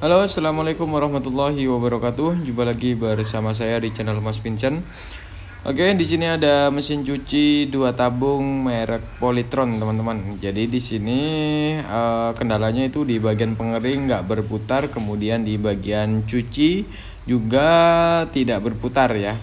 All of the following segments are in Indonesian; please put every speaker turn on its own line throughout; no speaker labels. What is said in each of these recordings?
Halo, assalamualaikum warahmatullahi wabarakatuh. Jumpa lagi bersama saya di channel Mas Vincent. Oke, di sini ada mesin cuci dua tabung merek Polytron, teman-teman. Jadi di sini uh, kendalanya itu di bagian pengering nggak berputar, kemudian di bagian cuci juga tidak berputar ya.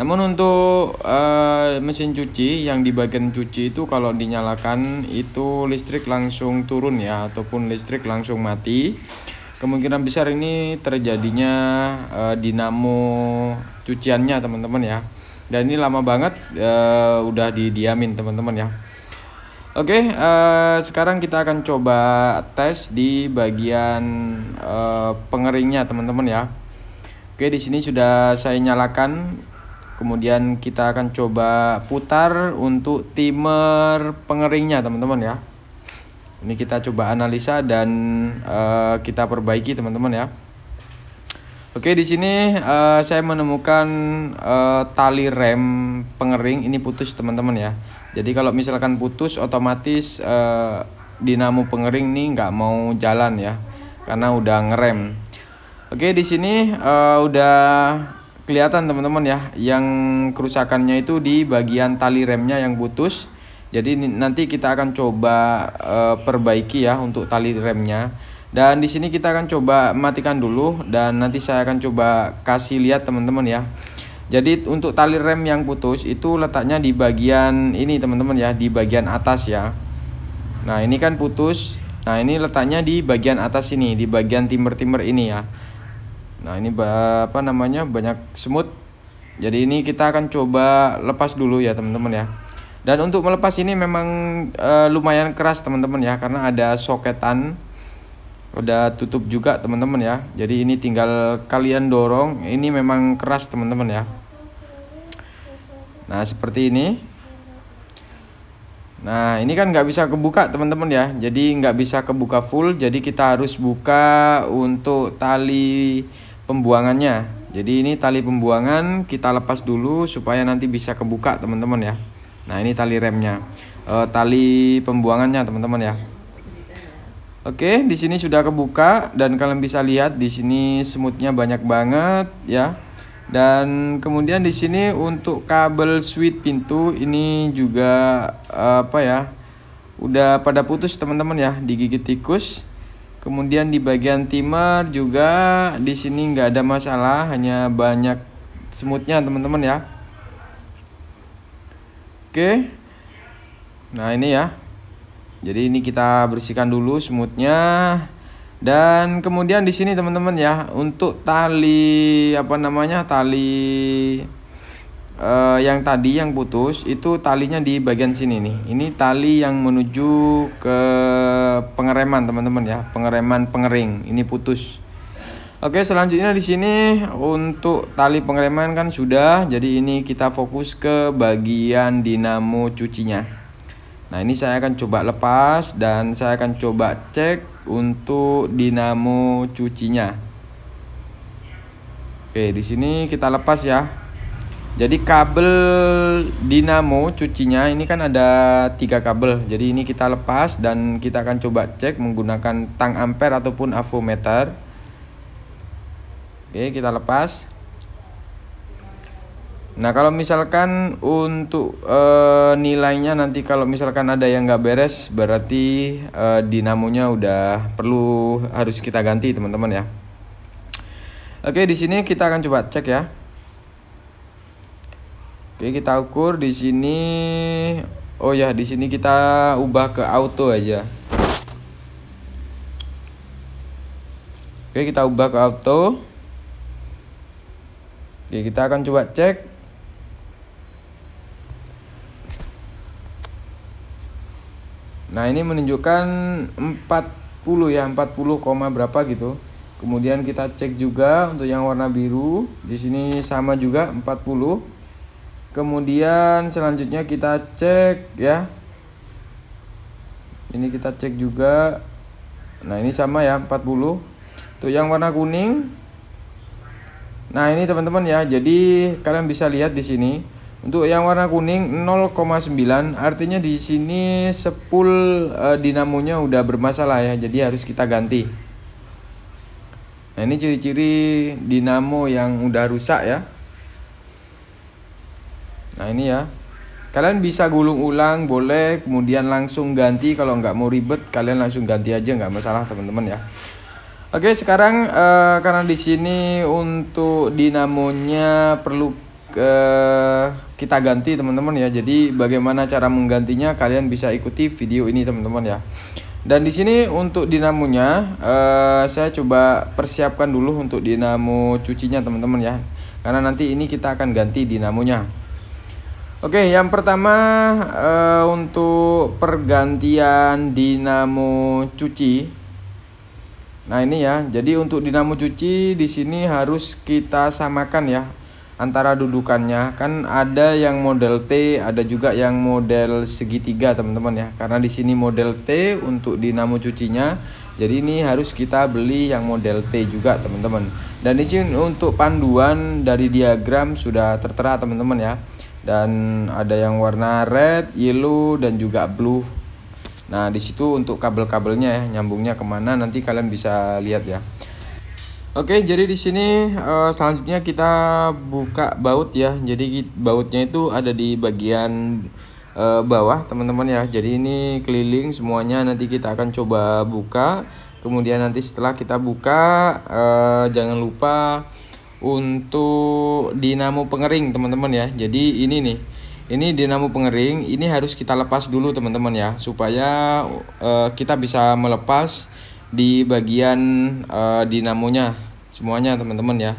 Namun untuk uh, mesin cuci yang di bagian cuci itu kalau dinyalakan itu listrik langsung turun ya ataupun listrik langsung mati kemungkinan besar ini terjadinya uh, dinamo cuciannya teman-teman ya dan ini lama banget uh, udah didiamin teman-teman ya Oke, okay, uh, eh, sekarang kita akan coba tes di bagian uh, pengeringnya teman-teman ya. Oke, okay, di sini sudah saya nyalakan. Kemudian kita akan coba putar untuk timer pengeringnya teman-teman ya. Ini kita coba analisa dan uh, kita perbaiki teman-teman ya. Oke di sini uh, saya menemukan uh, tali rem pengering ini putus teman-teman ya. Jadi kalau misalkan putus otomatis uh, dinamo pengering nih nggak mau jalan ya karena udah ngerem. Oke di sini uh, udah kelihatan teman-teman ya yang kerusakannya itu di bagian tali remnya yang putus jadi nanti kita akan coba uh, perbaiki ya untuk tali remnya. Dan di sini kita akan coba matikan dulu dan nanti saya akan coba kasih lihat teman-teman ya. Jadi untuk tali rem yang putus itu letaknya di bagian ini teman-teman ya, di bagian atas ya. Nah, ini kan putus. Nah, ini letaknya di bagian atas ini, di bagian timer timer ini ya. Nah, ini apa namanya? banyak semut. Jadi ini kita akan coba lepas dulu ya, teman-teman ya. Dan untuk melepas ini memang uh, lumayan keras teman-teman ya karena ada soketan udah tutup juga teman-teman ya. Jadi ini tinggal kalian dorong. Ini memang keras teman-teman ya. Nah seperti ini. Nah ini kan nggak bisa kebuka teman-teman ya. Jadi nggak bisa kebuka full. Jadi kita harus buka untuk tali pembuangannya. Jadi ini tali pembuangan kita lepas dulu supaya nanti bisa kebuka teman-teman ya. Nah ini tali remnya, e, tali pembuangannya teman-teman ya. Oke, di sini sudah kebuka dan kalian bisa lihat di sini semutnya banyak banget ya. Dan kemudian di sini untuk kabel switch pintu ini juga eh, apa ya? Udah pada putus teman-teman ya, digigit tikus. Kemudian di bagian timer juga di sini nggak ada masalah, hanya banyak semutnya teman-teman ya. Oke. Nah, ini ya. Jadi ini kita bersihkan dulu smoothnya. Dan kemudian di sini teman-teman ya, untuk tali apa namanya? tali uh, yang tadi yang putus itu talinya di bagian sini nih. Ini tali yang menuju ke pengereman teman-teman ya, pengereman pengering. Ini putus. Oke, selanjutnya di sini untuk tali pengereman kan sudah. Jadi ini kita fokus ke bagian dinamo cucinya. Nah, ini saya akan coba lepas dan saya akan coba cek untuk dinamo cucinya. Oke, di sini kita lepas ya. Jadi kabel dinamo cucinya ini kan ada tiga kabel. Jadi ini kita lepas dan kita akan coba cek menggunakan tang ampere ataupun avometer. Oke, kita lepas. Nah, kalau misalkan untuk e, nilainya nanti kalau misalkan ada yang nggak beres, berarti e, dinamonya udah perlu harus kita ganti, teman-teman ya. Oke, di sini kita akan coba cek ya. Oke, kita ukur di sini. Oh ya, di sini kita ubah ke auto aja. Oke, kita ubah ke auto. Oke, ya, kita akan coba cek. Nah, ini menunjukkan 40 ya, 40, berapa gitu. Kemudian kita cek juga untuk yang warna biru, di sini sama juga 40. Kemudian selanjutnya kita cek ya. Ini kita cek juga. Nah, ini sama ya 40. Untuk yang warna kuning Nah, ini teman-teman ya. Jadi kalian bisa lihat di sini untuk yang warna kuning 0,9 artinya di sini sepul e, dinamonya udah bermasalah ya. Jadi harus kita ganti. Nah, ini ciri-ciri dinamo yang udah rusak ya. Nah, ini ya. Kalian bisa gulung ulang boleh, kemudian langsung ganti kalau nggak mau ribet, kalian langsung ganti aja nggak masalah teman-teman ya. Oke, sekarang uh, karena di sini untuk dinamonya perlu uh, kita ganti teman-teman ya. Jadi bagaimana cara menggantinya kalian bisa ikuti video ini teman-teman ya. Dan di sini untuk dinamonya uh, saya coba persiapkan dulu untuk dinamo cucinya teman-teman ya. Karena nanti ini kita akan ganti dinamonya. Oke, yang pertama uh, untuk pergantian dinamo cuci Nah ini ya, jadi untuk dinamo cuci di sini harus kita samakan ya antara dudukannya. Kan ada yang model T, ada juga yang model segitiga teman-teman ya. Karena di sini model T untuk dinamo cucinya, jadi ini harus kita beli yang model T juga teman-teman. Dan di sini untuk panduan dari diagram sudah tertera teman-teman ya. Dan ada yang warna red, yellow, dan juga blue Nah, disitu untuk kabel-kabelnya ya, nyambungnya kemana nanti kalian bisa lihat ya. Oke, jadi di sini uh, selanjutnya kita buka baut ya. Jadi bautnya itu ada di bagian uh, bawah, teman-teman ya. Jadi ini keliling semuanya nanti kita akan coba buka. Kemudian nanti setelah kita buka uh, jangan lupa untuk dinamo pengering, teman-teman ya. Jadi ini nih ini dinamo pengering ini harus kita lepas dulu teman-teman ya supaya uh, kita bisa melepas di bagian uh, dinamonya semuanya teman-teman ya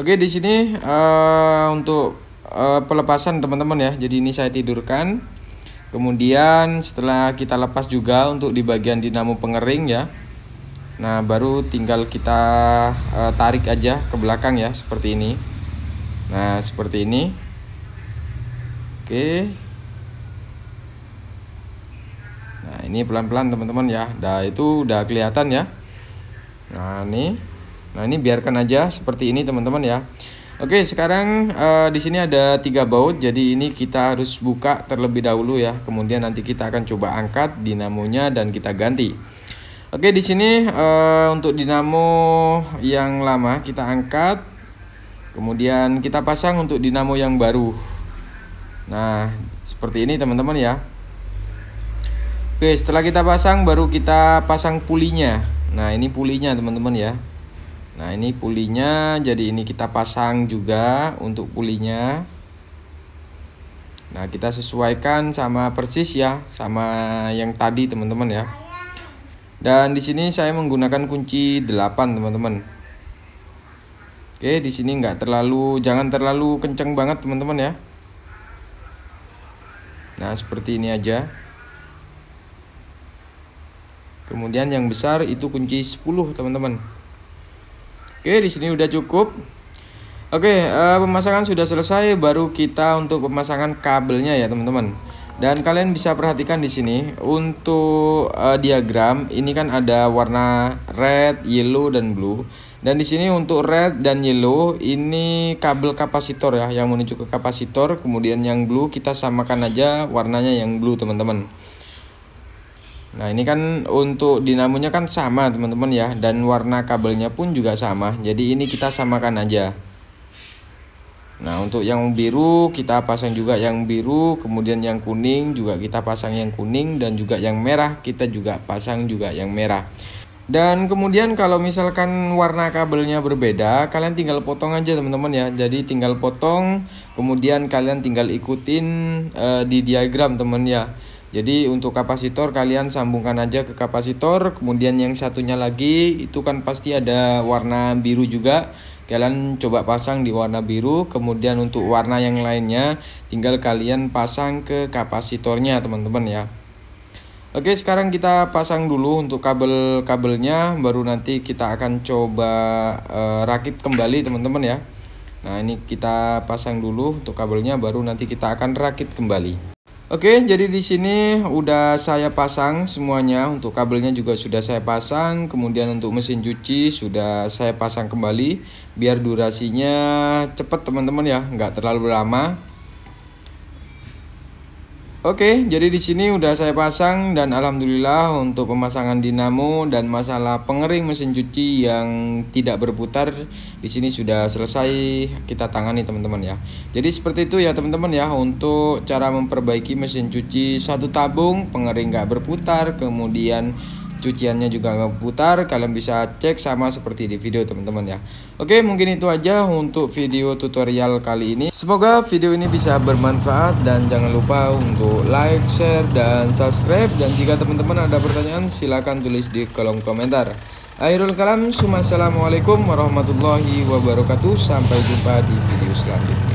oke di sini uh, untuk uh, pelepasan teman-teman ya jadi ini saya tidurkan kemudian setelah kita lepas juga untuk di bagian dinamo pengering ya nah baru tinggal kita uh, tarik aja ke belakang ya seperti ini nah seperti ini Oke. Nah, ini pelan-pelan teman-teman ya. Nah, itu udah kelihatan ya. Nah, ini. Nah, ini biarkan aja seperti ini teman-teman ya. Oke, sekarang uh, di sini ada tiga baut. Jadi ini kita harus buka terlebih dahulu ya. Kemudian nanti kita akan coba angkat dinamonya dan kita ganti. Oke, di sini uh, untuk dinamo yang lama kita angkat. Kemudian kita pasang untuk dinamo yang baru. Nah, seperti ini teman-teman ya. Oke, setelah kita pasang baru kita pasang pulinya. Nah, ini pulinya teman-teman ya. Nah, ini pulinya jadi ini kita pasang juga untuk pulinya. Nah, kita sesuaikan sama persis ya sama yang tadi teman-teman ya. Dan di sini saya menggunakan kunci 8, teman-teman. Oke, di sini nggak terlalu jangan terlalu kenceng banget, teman-teman ya. Nah, seperti ini aja. Kemudian yang besar itu kunci 10, teman-teman. Oke, di sini udah cukup. Oke, eh, pemasangan sudah selesai, baru kita untuk pemasangan kabelnya ya, teman-teman. Dan kalian bisa perhatikan di sini untuk uh, diagram ini kan ada warna red, yellow dan blue. Dan di sini untuk red dan yellow ini kabel kapasitor ya yang menuju ke kapasitor. Kemudian yang blue kita samakan aja warnanya yang blue teman-teman. Nah ini kan untuk dinamonya kan sama teman-teman ya dan warna kabelnya pun juga sama. Jadi ini kita samakan aja. Nah untuk yang biru kita pasang juga yang biru, kemudian yang kuning juga kita pasang yang kuning dan juga yang merah kita juga pasang juga yang merah. Dan kemudian kalau misalkan warna kabelnya berbeda, kalian tinggal potong aja teman-teman ya. Jadi tinggal potong, kemudian kalian tinggal ikutin uh, di diagram teman ya. Jadi untuk kapasitor kalian sambungkan aja ke kapasitor, kemudian yang satunya lagi itu kan pasti ada warna biru juga. Kalian coba pasang di warna biru, kemudian untuk warna yang lainnya tinggal kalian pasang ke kapasitornya teman-teman ya. Oke, sekarang kita pasang dulu untuk kabel-kabelnya, baru nanti kita akan coba uh, rakit kembali teman-teman ya. Nah, ini kita pasang dulu untuk kabelnya, baru nanti kita akan rakit kembali. Oke, jadi di sini udah saya pasang semuanya, untuk kabelnya juga sudah saya pasang, kemudian untuk mesin cuci sudah saya pasang kembali, biar durasinya cepat teman-teman ya, nggak terlalu lama. Oke, jadi di sini udah saya pasang dan alhamdulillah untuk pemasangan dinamo dan masalah pengering mesin cuci yang tidak berputar di sini sudah selesai kita tangani teman-teman ya. Jadi seperti itu ya teman-teman ya untuk cara memperbaiki mesin cuci satu tabung pengering nggak berputar kemudian cuciannya juga putar kalian bisa cek sama seperti di video teman-teman ya oke mungkin itu aja untuk video tutorial kali ini semoga video ini bisa bermanfaat dan jangan lupa untuk like share dan subscribe dan jika teman-teman ada pertanyaan silahkan tulis di kolom komentar Akhirul kalam, Assalamualaikum warahmatullahi wabarakatuh. Sampai jumpa di video selanjutnya.